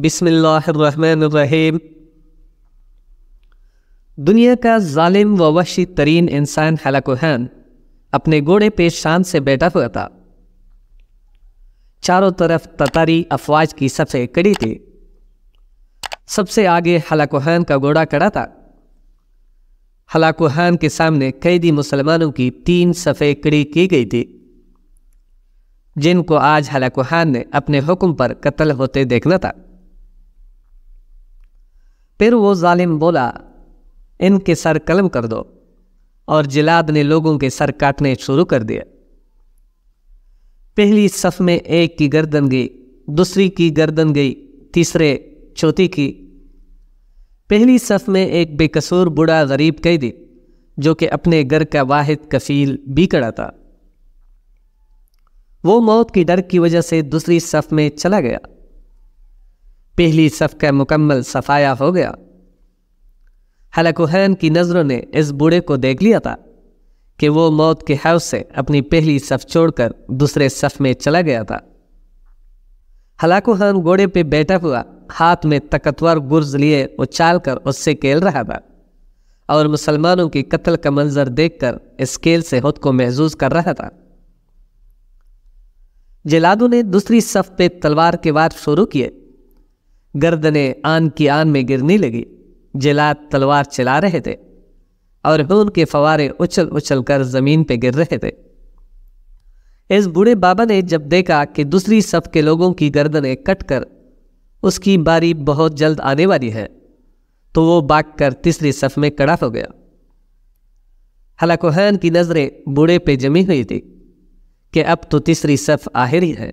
बिसमीम दुनिया का जालिम व वशी तरीन इंसान हलाकुहन अपने घोड़े पे शान से बैठा हुआ था चारों तरफ ततारी अफवाज की सबसे कड़ी थी सबसे आगे हलाकुहन का घोड़ा खड़ा था हलाकुहान के सामने कैदी मुसलमानों की तीन सफ़े कड़ी की गई थी जिनको आज हलाकुहान ने अपने हुक्म पर कत्ल होते देखना था फिर वो जालिम बोला इनके सर कलम कर दो और जिलाद ने लोगों के सर काटने शुरू कर दिया पहली सफ में एक की गर्दन गई दूसरी की गर्दन गई तीसरे चौथी की पहली सफ में एक बेकसूर बूढ़ा गरीब कैदी जो कि अपने घर का वाहिद कफील कड़ा था वो मौत की डर की वजह से दूसरी सफ में चला गया पहली सफ का मुकम्मल सफाया हो गया हलाकुहैन की नज़रों ने इस बूढ़े को देख लिया था कि वो मौत के हव से अपनी पहली सफ छोड़कर दूसरे सफ में चला गया था हलाकुहैन घोड़े पे बैठा हुआ हाथ में तकतवर गुर्ज लिए उछाल कर उससे खेल रहा था और मुसलमानों की कत्ल का मंजर देखकर इस खेल से खुद को महसूस कर रहा था जलादों ने दूसरी सफ पे तलवार के वार शुरू किए गर्दने आन की आन में गिरने लगी जलाद तलवार चला रहे थे और खून के फवारे उछल उछल कर जमीन पे गिर रहे थे इस बूढ़े बाबा ने जब देखा कि दूसरी सब के लोगों की गर्दनें कट कर उसकी बारी बहुत जल्द आने वाली है तो वो बाग कर तीसरी सफ में कड़ा हो गया हलाकोहन की नज़रें बूढ़े पे जमी हुई थी कि अब तो तीसरी सफ आहिर ही है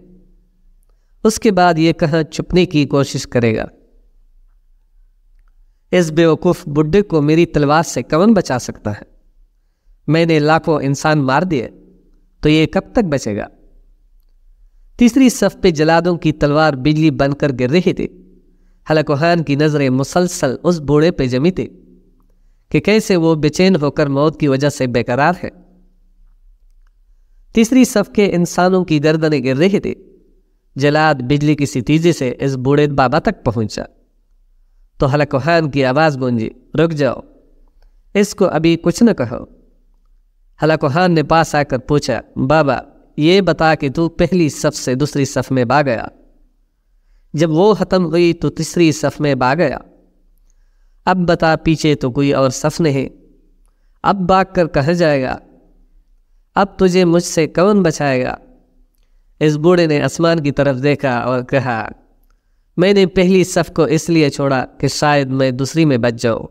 उसके बाद ये कहाँ छुपने की कोशिश करेगा इस बेवकूफ़ बुढ़े को मेरी तलवार से कौन बचा सकता है मैंने लाखों इंसान मार दिए तो ये कब तक बचेगा तीसरी सफ पे जलादों की तलवार बिजली बनकर गिर रही थी हलकोहान की नज़रें मुसलसल उस बूढ़े पे जमी थी कि कैसे वो बेचैन होकर मौत की वजह से बेकरार है तीसरी सफ के इंसानों की गर्दनें गिर रही थी जलाद बिजली की तेजी से इस बूढ़े बाबा तक पहुंचा तो हलकोहान की आवाज़ गूंजी रुक जाओ इसको अभी कुछ न कहो हलाकोहान ने पास आकर पूछा बाबा ये बता कि तू पहली सफ से दूसरी सफ में बा गया जब वो ख़त्म हुई तो तीसरी सफ में बा गया अब बता पीछे तो कोई और सफ नहीं अब बाग कर कह जाएगा अब तुझे मुझसे कौन बचाएगा इस बूढ़े ने आसमान की तरफ देखा और कहा मैंने पहली सफ़ को इसलिए छोड़ा कि शायद मैं दूसरी में बच जाऊँ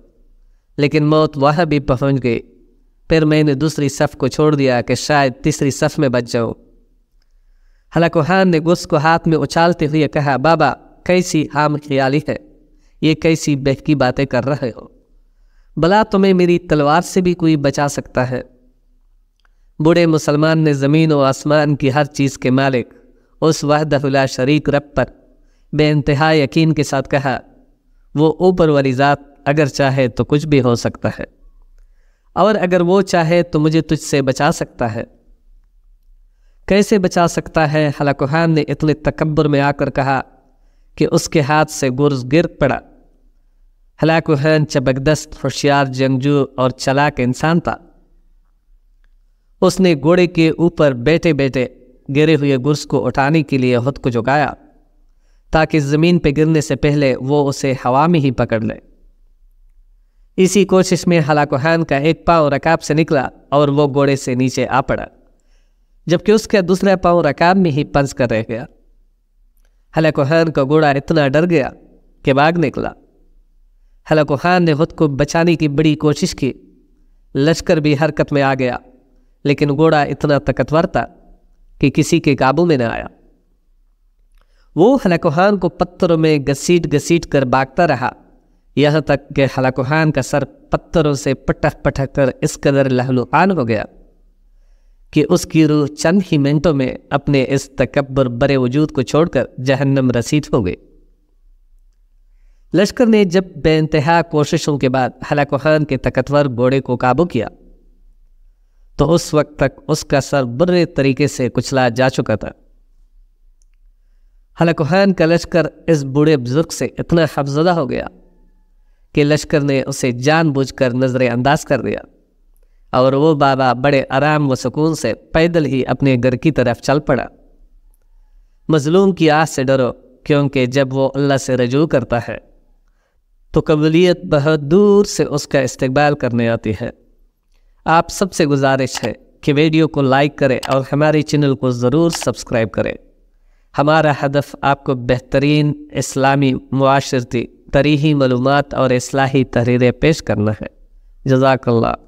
लेकिन मौत वहाँ भी पहुँच गई फिर मैंने दूसरी सफ़ को छोड़ दिया कि शायद तीसरी सफ़ में बच जाऊं हान ने गुस्स को हाथ में उछालते हुए कहा बाबा कैसी आम ख्याली है ये कैसी बहकी बातें कर रहे हो भला तुम्हें मेरी तलवार से भी कोई बचा सकता है बूढ़े मुसलमान ने ज़मीन व आसमान की हर चीज़ के मालिक उस वाहदहुला शरीक रब पर बेानतहा यकीन के साथ कहा वो ऊपर वाली ज़ात अगर चाहे तो कुछ भी हो सकता है और अगर वो चाहे तो मुझे तुझसे बचा सकता है कैसे बचा सकता है हलाकुहान ने इतने तकबर में आकर कहा कि उसके हाथ से गुर्ज गिर पड़ा हलाकुहान चबकदस्त होशियार जंगजू और चलाक इंसान था उसने घोड़े के ऊपर बैठे बैठे गिरे हुए गुर्स को उठाने के लिए खुद को जुगाया ताकि ज़मीन पर गिरने से पहले वो उसे हवा में ही पकड़ ले इसी कोशिश में हलाकुहान का एक पाँव रकाब से निकला और वो घोड़े से नीचे आ पड़ा जबकि उसका दूसरा पाँव रकाब में ही पंस कर रह गया हलाकुहान का घोड़ा इतना डर गया कि भाग निकला हलाकुहान ने खुद को बचाने की बड़ी कोशिश की लश्कर भी हरकत में आ गया लेकिन घोड़ा इतना ताकतवर था कि किसी के काबू में न आया वो हलाकुहान को पत्थरों में घसीट घसीट कर भागता रहा यहाँ तक कि हलाकुहान का सर पत्थरों से पटक पटक कर इस कदर लहलुहान हो गया कि उसकी रूह चंद ही मिनटों में अपने इस तकबर बड़े वजूद को छोड़कर जहन्नम रसीद हो गई लश्कर ने जब बेानतहा कोशिशों के बाद हलाकुहान के तकतवर घोड़े को काबू किया तो उस वक्त तक उसका सर बुरे तरीके से कुचला जा चुका था हैन का लश्कर इस बूढ़े बुजुर्ग से इतना हफजदा हो गया कि लश्कर ने उसे जानबूझकर नज़रअंदाज कर दिया और वो बाबा बड़े आराम व सुकून से पैदल ही अपने घर की तरफ चल पड़ा मजलूम की आस से डरो क्योंकि जब वो अल्लाह से रजू करता है तो कबूलियत बहुत दूर से उसका इस्तेबाल करने आती है आप सबसे गुजारिश है कि वीडियो को लाइक करें और हमारे चैनल को ज़रूर सब्सक्राइब करें हमारा हदफ आपको बेहतरीन इस्लामी माशरती तरीही मलूमत और असलाही तहरीरें पेश करना है जजाकल्ला